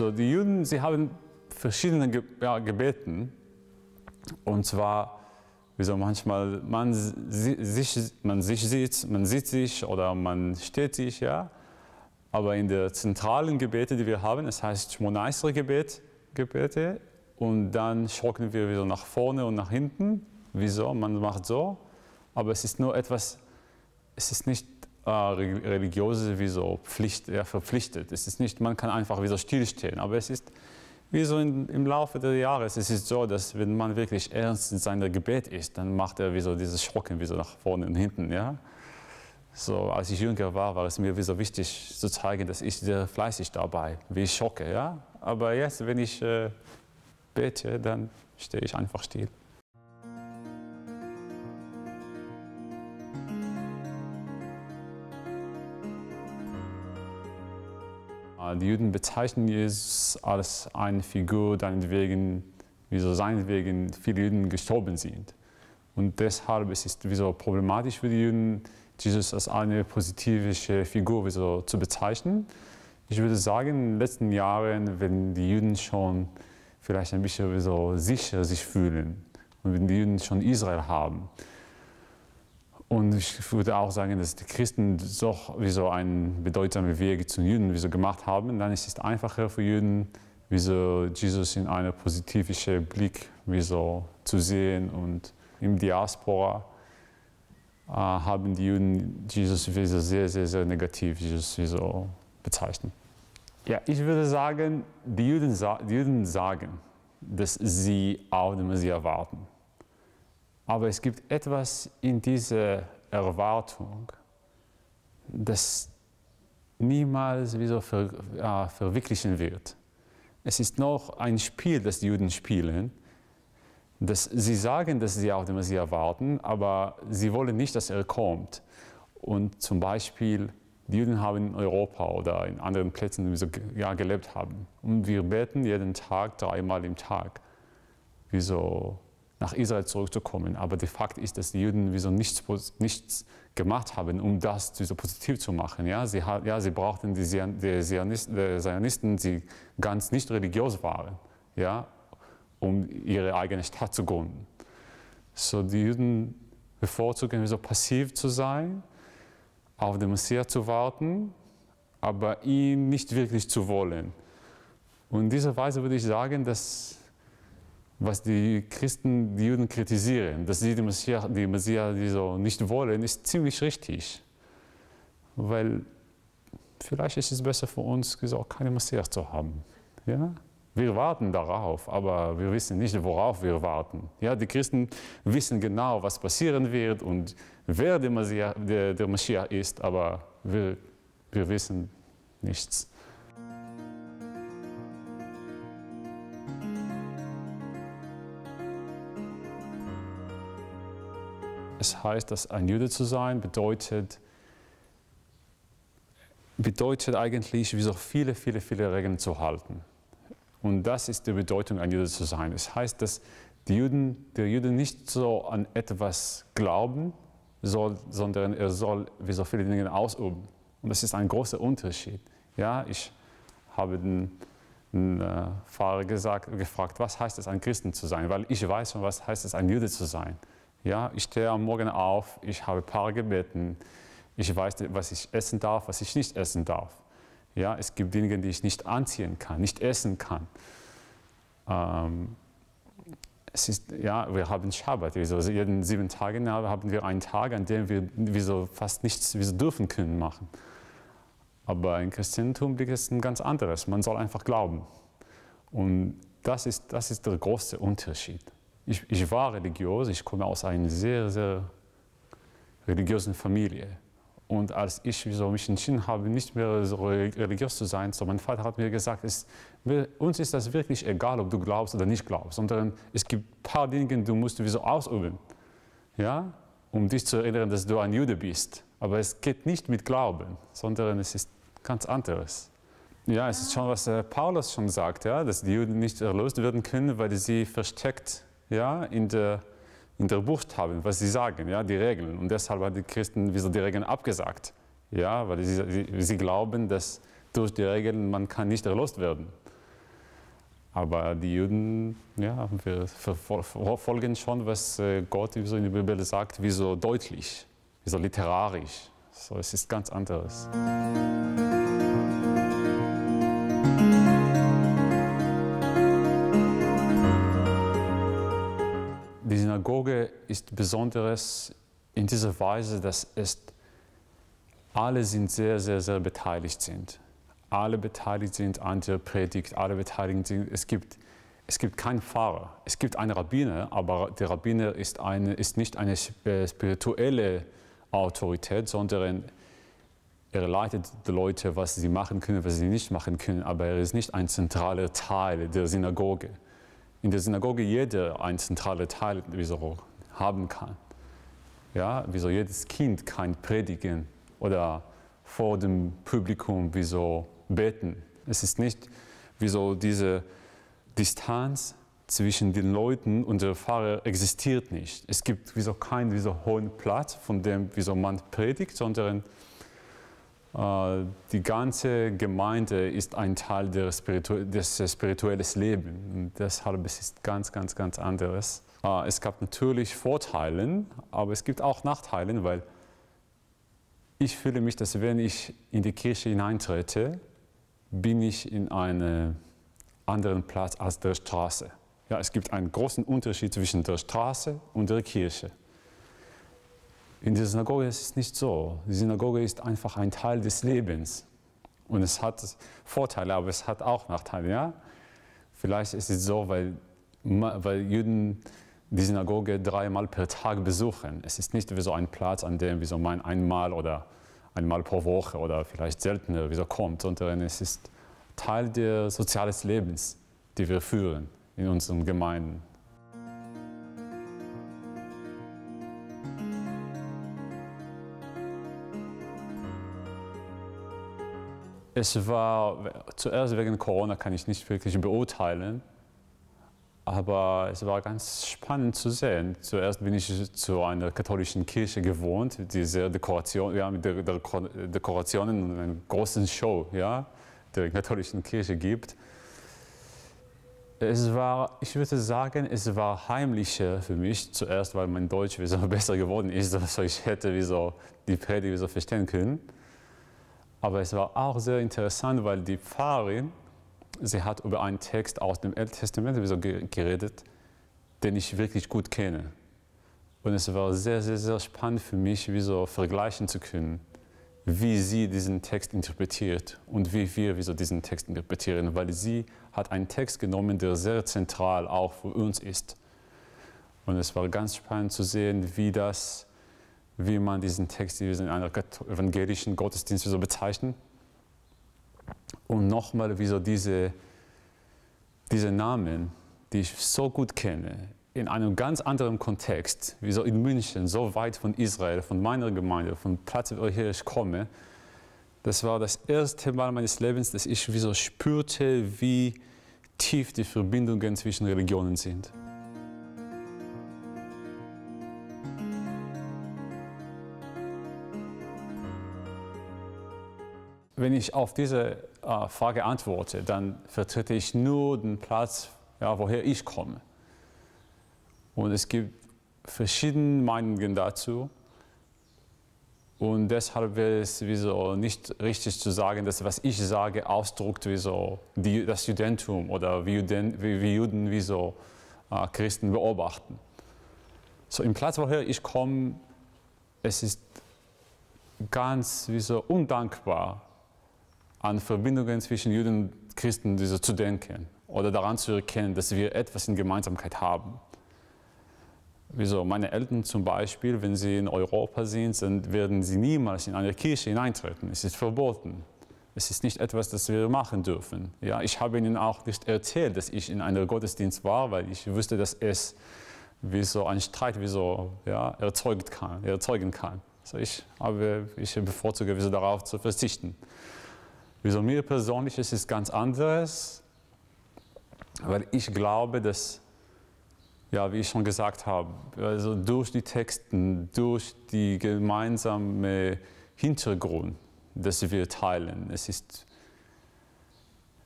So, die Juden, sie haben verschiedene Ge ja, gebeten. Und zwar, wieso manchmal man sich, man sich sieht, man sieht sich oder man steht sich, ja. Aber in der zentralen Gebete, die wir haben, es heißt Shmonaisre Gebet, Gebete. Und dann schrocken wir wieder nach vorne und nach hinten. Wieso? Man macht so. Aber es ist nur etwas, es ist nicht äh, ah, religiöse wie so Pflicht, ja, verpflichtet. Es ist nicht, man kann einfach wie wieder stillstehen, aber es ist wie so in, im Laufe der Jahre. Es ist so, dass wenn man wirklich ernst in seinem Gebet ist, dann macht er wie so dieses Schrocken wie so nach vorne und hinten. Ja? So, als ich jünger war, war es mir wie so wichtig zu zeigen, dass ich sehr fleißig dabei, wie ich schocke. Ja? Aber jetzt, wenn ich äh, bete, dann stehe ich einfach still. Die Juden bezeichnen Jesus als eine Figur, deinetwegen, wieso seinetwegen viele Juden gestorben sind. Und deshalb ist es wieso problematisch für die Juden, Jesus als eine positive Figur wieso zu bezeichnen. Ich würde sagen, in den letzten Jahren, wenn die Juden schon vielleicht ein bisschen so sicher sich fühlen und wenn die Juden schon Israel haben, und ich würde auch sagen, dass die Christen doch wie so einen bedeutsamen Weg zu Juden wie so gemacht haben. Dann ist es einfacher für Juden, wie so Jesus in einem positiven Blick wie so zu sehen. Und im Diaspora äh, haben die Juden Jesus wie so sehr, sehr, sehr negativ Jesus wie so bezeichnet. Ja, ich würde sagen, die Juden, die Juden sagen, dass sie auf den Messias warten. Aber es gibt etwas in dieser Erwartung, das niemals wie so ver, äh, verwirklichen wird. Es ist noch ein Spiel, das die Juden spielen. Dass sie sagen, dass sie auf den Messias erwarten, aber sie wollen nicht, dass er kommt. Und zum Beispiel, die Juden haben in Europa oder in anderen Plätzen die so, ja, gelebt haben. Und wir beten jeden Tag, dreimal im Tag. Wieso? nach Israel zurückzukommen. Aber der Fakt ist, dass die Juden wieso nichts, nichts gemacht haben, um das so positiv zu machen. Ja, sie, ja, sie brauchten die, Zionisten, die Zionisten, die ganz nicht religiös waren, ja, um ihre eigene Stadt zu gründen. So die Juden bevorzugen, so passiv zu sein, auf den Messias zu warten, aber ihn nicht wirklich zu wollen. Und in dieser Weise würde ich sagen, dass was die Christen, die Juden kritisieren, dass sie die Messias, die Messias die so nicht wollen, ist ziemlich richtig. Weil vielleicht ist es besser für uns, auch keine Messias zu haben. Ja? Wir warten darauf, aber wir wissen nicht, worauf wir warten. Ja, die Christen wissen genau, was passieren wird und wer der Messias, der, der ist, aber wir, wir wissen nichts. es heißt, dass ein Jude zu sein bedeutet, bedeutet eigentlich, wie so viele, viele, viele Regeln zu halten. Und das ist die Bedeutung, ein Jude zu sein. Es heißt, dass die Juden, der Jude nicht so an etwas glauben soll, sondern er soll wie so viele Dinge ausüben. Und das ist ein großer Unterschied. Ja, ich habe den, den äh, Fahrer gesagt, gefragt, was heißt es, ein Christen zu sein? Weil ich weiß schon, was heißt es, ein Jude zu sein. Ja, ich stehe am Morgen auf, ich habe paar gebeten, ich weiß, was ich essen darf, was ich nicht essen darf. Ja, es gibt Dinge, die ich nicht anziehen kann, nicht essen kann. Ähm, es ist, ja, wir haben Schabbat, Also jeden sieben Tagen haben wir einen Tag, an dem wir wieso fast nichts wieso dürfen können machen. Aber im Christentum liegt es ein ganz anderes. Man soll einfach glauben. Und das ist, das ist der große Unterschied ich, ich war religiös, ich komme aus einer sehr, sehr religiösen Familie. Und als ich so mich entschieden habe, nicht mehr so religiös zu sein, so mein Vater hat mir gesagt, es, uns ist das wirklich egal, ob du glaubst oder nicht glaubst, sondern es gibt ein paar Dinge, die du musst ausüben, ja? um dich zu erinnern, dass du ein Jude bist. Aber es geht nicht mit Glauben, sondern es ist ganz anderes. Ja, es ist schon, was äh, Paulus schon sagt, ja? dass die Juden nicht erlöst werden können, weil sie versteckt ja, in, der, in der Bucht haben, was sie sagen, ja, die Regeln. Und deshalb haben die Christen wieder die Regeln abgesagt, ja, weil sie, sie, sie glauben, dass durch die Regeln man kann nicht erlost werden. Aber die Juden ja, verfolgen schon, was äh, Gott in der Bibel sagt, wie so deutlich, wie so literarisch. So, es ist ganz anderes. Synagoge ist besonderes in dieser Weise, dass es alle sind sehr, sehr, sehr beteiligt sind. Alle beteiligt sind an der Predigt, alle beteiligt sind. Es gibt, es gibt keinen Pfarrer, es gibt einen Rabbiner, aber der Rabbiner ist, eine, ist nicht eine äh, spirituelle Autorität, sondern er leitet die Leute, was sie machen können, was sie nicht machen können, aber er ist nicht ein zentraler Teil der Synagoge in der Synagoge jeder einen zentralen Teil wieso, haben kann. Ja, wieso jedes Kind kann predigen oder vor dem Publikum wieso beten. Es ist nicht wieso diese Distanz zwischen den Leuten und der Pfarrer existiert nicht. Es gibt wieso keinen wieso hohen Platz, von dem wieso man predigt, sondern äh, die ganze Gemeinde ist ein Teil des, äh, spirituellen Lebens. Und deshalb ist es ganz, ganz, ganz anderes. Äh, es gab natürlich Vorteile, aber es gibt auch Nachteile, weil ich fühle mich, dass wenn ich in die Kirche hineintrete, bin ich in einem anderen Platz als der Straße. Ja, es gibt einen großen Unterschied zwischen der Straße und der Kirche. In der Synagoge ist es nicht so. Die Synagoge ist einfach ein Teil des Lebens. Und es hat Vorteile, aber es hat auch Nachteile. Ja? Vielleicht ist es so, weil, weil Juden die Synagoge dreimal per Tag besuchen. Es ist nicht wie so ein Platz, an dem wie so mein einmal oder einmal pro Woche oder vielleicht seltener wie so kommt, sondern es ist Teil des sozialen Lebens, die wir führen in unseren Gemeinden. Es war zuerst wegen Corona, kann ich nicht wirklich beurteilen. Aber es war ganz spannend zu sehen. Zuerst bin ich zu einer katholischen Kirche gewohnt, diese Dekoration, ja, mit der Dekorationen und einer großen Show ja, der katholischen Kirche gibt. Es war, ich würde sagen, es war heimlicher für mich zuerst, weil mein Deutsch wieso besser geworden ist, also ich hätte wieso die Predigt wieso verstehen können. Aber es war auch sehr interessant, weil die Pfarrerin, sie hat über einen Text aus dem Alten Testament geredet, den ich wirklich gut kenne. Und es war sehr, sehr, sehr spannend für mich, wie so vergleichen zu können, wie sie diesen Text interpretiert und wie wir wie so diesen Text interpretieren, weil sie hat einen Text genommen, der sehr zentral auch für uns ist. Und es war ganz spannend zu sehen, wie das wie man diesen Text in einem evangelischen Gottesdienst so bezeichnet. Und nochmal, wieso diese, diese Namen, die ich so gut kenne, in einem ganz anderen Kontext, wieso in München, so weit von Israel, von meiner Gemeinde, vom Platz, wo ich komme, das war das erste Mal meines Lebens, dass ich wieso spürte, wie tief die Verbindungen zwischen Religionen sind. Wenn ich auf diese äh, Frage antworte, dann vertrete ich nur den Platz, ja, woher ich komme. Und es gibt verschiedene Meinungen dazu. Und deshalb wäre es wie so nicht richtig zu sagen, dass was ich sage ausdrückt wie so die, das Judentum oder wie Juden, wie, wie Juden wie so, äh, Christen beobachten. So im Platz, woher ich komme, es ist ganz wie so undankbar, an Verbindungen zwischen Juden und Christen diese, zu denken oder daran zu erkennen, dass wir etwas in Gemeinsamkeit haben. Wieso? Meine Eltern zum Beispiel, wenn sie in Europa sind, sind werden sie niemals in eine Kirche hineintreten. Es ist verboten. Es ist nicht etwas, das wir machen dürfen. Ja, ich habe ihnen auch nicht erzählt, dass ich in einem Gottesdienst war, weil ich wusste, dass es wie so ein Streit wie so, ja, erzeugt kann, erzeugen kann. Also ich, habe, ich bevorzuge, wie so darauf zu verzichten. Wieso mir persönlich ist es ganz anderes, weil ich glaube, dass, ja, wie ich schon gesagt habe, also durch die Texten, durch die gemeinsame Hintergrund, das wir teilen, es ist,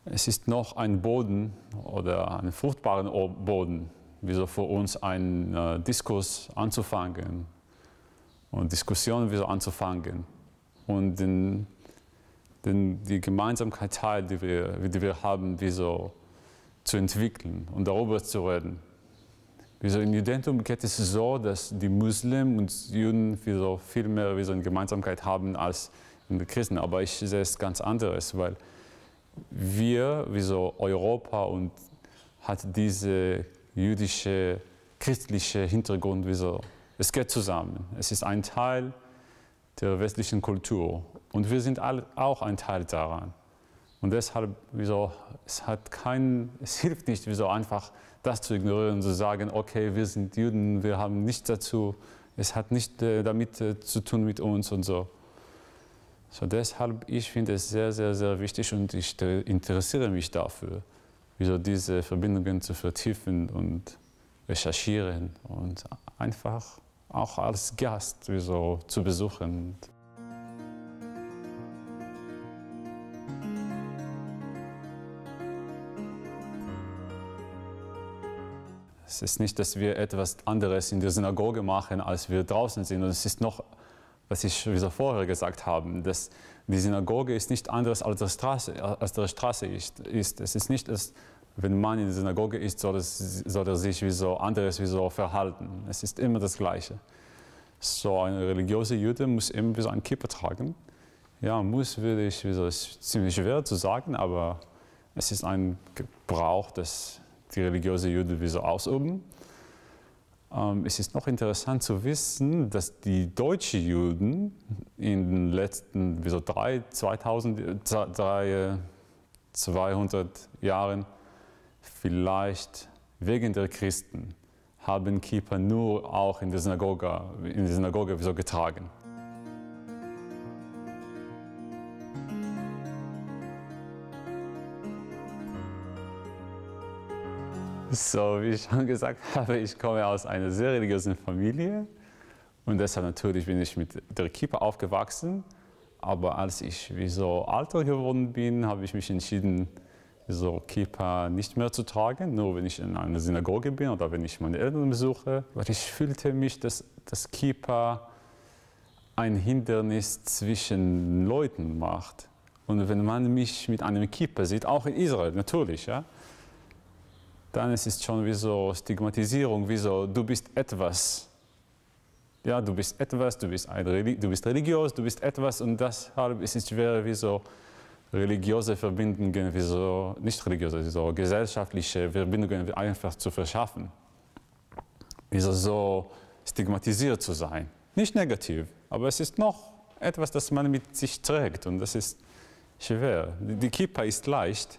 es ist noch ein Boden oder einen fruchtbaren Boden, wieso für uns einen äh, Diskurs anzufangen und Diskussionen wieso anzufangen und den den, die Gemeinsamkeit teilt, die wir, die wir haben, wie zu entwickeln und darüber zu reden. Wieso in Judentum geht es so, dass die Muslimen und Juden wieso viel mehr wieso eine Gemeinsamkeit haben als in den Christen. Aber ich sehe es ganz anders, weil wir, wieso Europa und hat diese jüdische, christliche Hintergrund, wieso es geht zusammen. Es ist ein Teil der westlichen Kultur. Und wir sind alle auch ein Teil daran. Und deshalb, wieso, es, hat kein, es hilft nicht, wieso einfach das zu ignorieren und zu sagen, okay, wir sind Juden, wir haben nichts dazu, es hat nichts äh, damit äh, zu tun mit uns und so. So deshalb, ich finde es sehr, sehr, sehr wichtig und ich äh, interessiere mich dafür, wieso diese Verbindungen zu vertiefen und recherchieren und einfach auch als Gast so, zu besuchen. Es ist nicht, dass wir etwas anderes in der Synagoge machen, als wir draußen sind. Und es ist noch, was ich wie so vorher gesagt habe, dass die Synagoge ist nicht anders als, die Straße, als die Straße ist. Es ist nicht, dass wenn man in der Synagoge ist, soll, das, soll er sich wie so anderes wie so verhalten. Es ist immer das Gleiche. So ein religiöser Jude muss immer wie so einen Kipper tragen. Ja, muss würde ich, wie so, ist ziemlich schwer zu sagen, aber es ist ein Gebrauch, das die religiösen Juden wie so ausüben. Ähm, es ist noch interessant zu wissen, dass die deutschen Juden in den letzten wie so drei, 2000, äh, drei, 200 äh, Jahren Vielleicht wegen der Christen haben Kippa nur auch in der Synagoge, in der Synagoge so getragen. So, wie ich schon gesagt habe, ich komme aus einer sehr religiösen Familie und deshalb natürlich bin ich mit der Kippa aufgewachsen. Aber als ich wie so alter geworden bin, habe ich mich entschieden, so Kippa nicht mehr zu tragen, nur wenn ich in einer Synagoge bin oder wenn ich meine Eltern besuche. Weil ich fühlte mich, dass das Kippa ein Hindernis zwischen Leuten macht. Und wenn man mich mit einem Kippa sieht, auch in Israel natürlich, ja, dann ist es schon wie so Stigmatisierung, wie so, du bist etwas. Ja, du bist etwas, du bist, ein Religi du bist religiös, du bist etwas und deshalb ist es schwer, wie so religiöse Verbindungen, so, nicht religiöse, so gesellschaftliche Verbindungen einfach zu verschaffen. Wieso so stigmatisiert zu sein? Nicht negativ, aber es ist noch etwas, das man mit sich trägt und das ist schwer. Die Kippa ist leicht,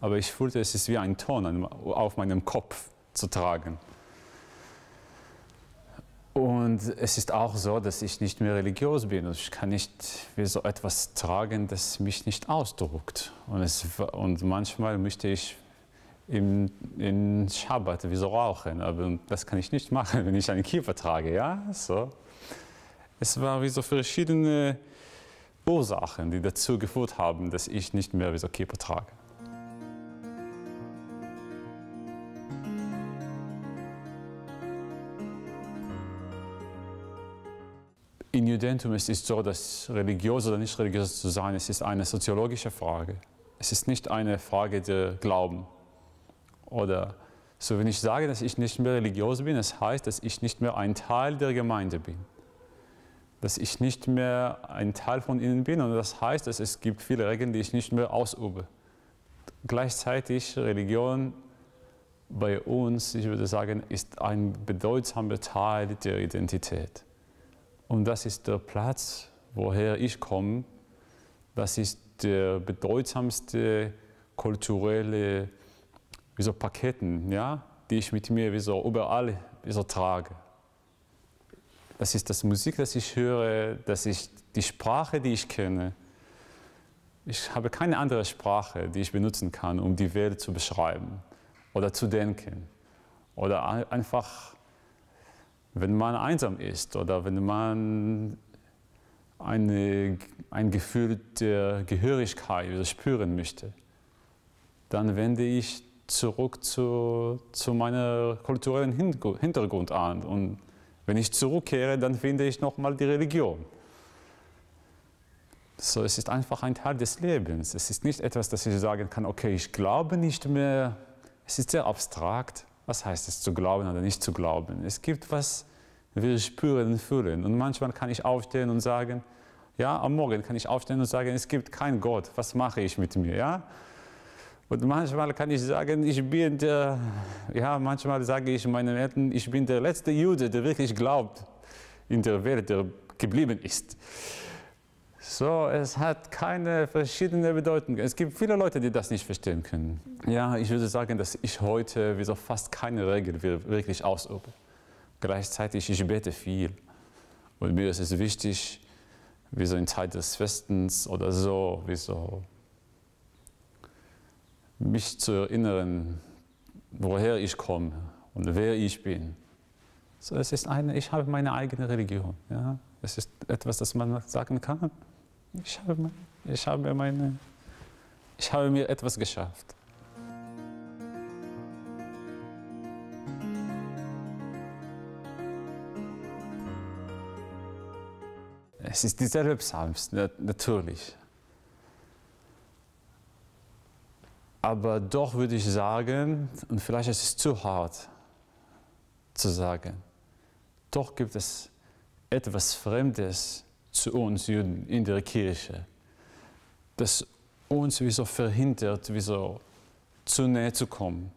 aber ich fühlte, es ist wie ein Ton auf meinem Kopf zu tragen. Und es ist auch so, dass ich nicht mehr religiös bin. Ich kann nicht wie so etwas tragen, das mich nicht ausdruckt. Und, es, und manchmal möchte ich im, im Schabbat wie so rauchen, aber das kann ich nicht machen, wenn ich einen Kiefer trage. Ja? So. Es waren wie so verschiedene Ursachen, die dazu geführt haben, dass ich nicht mehr wie so Kiefer trage. Identität es ist so, dass religiös oder nicht religiös zu sein, es ist eine soziologische Frage. Es ist nicht eine Frage der Glauben. Oder so, wenn ich sage, dass ich nicht mehr religiös bin, das heißt, dass ich nicht mehr ein Teil der Gemeinde bin. Dass ich nicht mehr ein Teil von ihnen bin. Und das heißt, dass es gibt viele Regeln, die ich nicht mehr ausübe. Gleichzeitig Religion bei uns, ich würde sagen, ist ein bedeutsamer Teil der Identität. Und das ist der Platz, woher ich komme. Das ist der bedeutsamste kulturelle so Paketen, ja, die ich mit mir so überall so trage. Das ist das Musik, das ich höre, das ist die Sprache, die ich kenne. Ich habe keine andere Sprache, die ich benutzen kann, um die Welt zu beschreiben oder zu denken oder einfach wenn man einsam ist oder wenn man eine, ein Gefühl der Gehörigkeit spüren möchte, dann wende ich zurück zu, zu meinem kulturellen Hintergrund an. Und wenn ich zurückkehre, dann finde ich nochmal die Religion. So, es ist einfach ein Teil des Lebens. Es ist nicht etwas, das ich sagen kann, okay, ich glaube nicht mehr. Es ist sehr abstrakt was heißt es zu glauben oder nicht zu glauben. Es gibt was, wir spüren und fühlen. Und manchmal kann ich aufstehen und sagen, ja, am Morgen kann ich aufstehen und sagen, es gibt keinen Gott, was mache ich mit mir, ja? Und manchmal kann ich sagen, ich bin der, ja, manchmal sage ich meinen Eltern, ich bin der letzte Jude, der wirklich glaubt in der Welt, der geblieben ist. So, es hat keine verschiedene Bedeutung. Es gibt viele Leute, die das nicht verstehen können. Ja, ich würde sagen, dass ich heute wieso fast keine Regel wirklich ausübe. Gleichzeitig, ich bete viel. Und mir ist es wichtig, wie so in Zeit des Festens oder so, wie so, mich zu erinnern, woher ich komme und wer ich bin. So, es ist eine, ich habe meine eigene Religion. Ja? Es ist etwas, das man sagen kann. Ich habe, ich habe, meine, ich habe mir etwas geschafft. Es ist dieselbe Psalms, natürlich. Aber doch würde ich sagen, und vielleicht ist es zu hart zu sagen, doch gibt es etwas Fremdes zu uns Juden in der Kirche, das uns wie so verhindert, wie so zu näher zu kommen.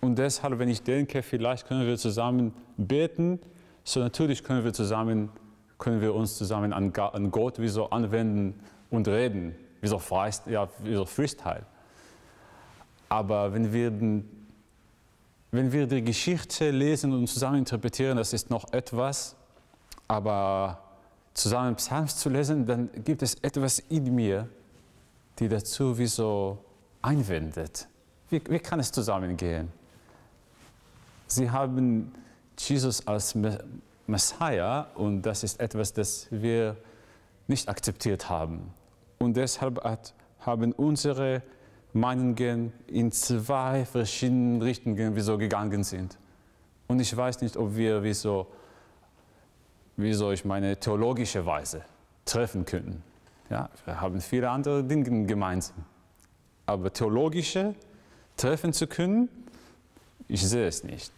Und deshalb, wenn ich denke, vielleicht können wir zusammen beten, so natürlich können wir zusammen, können wir uns zusammen an, an Gott wie so anwenden und reden, wie so, Freist, ja, wie so Freestyle. Aber wenn wir, wenn wir die Geschichte lesen und zusammen interpretieren, das ist noch etwas, aber zusammen Psalms zu lesen, dann gibt es etwas in mir, die dazu wie so einwendet. Wie, wie kann es zusammengehen? Sie haben Jesus als Messiah und das ist etwas, das wir nicht akzeptiert haben. Und deshalb hat, haben unsere Meinungen in zwei verschiedenen Richtungen wie so gegangen sind. Und ich weiß nicht, ob wir wie so wie soll ich meine theologische Weise treffen können. Ja, wir haben viele andere Dinge gemeinsam. Aber theologische treffen zu können, ich sehe es nicht.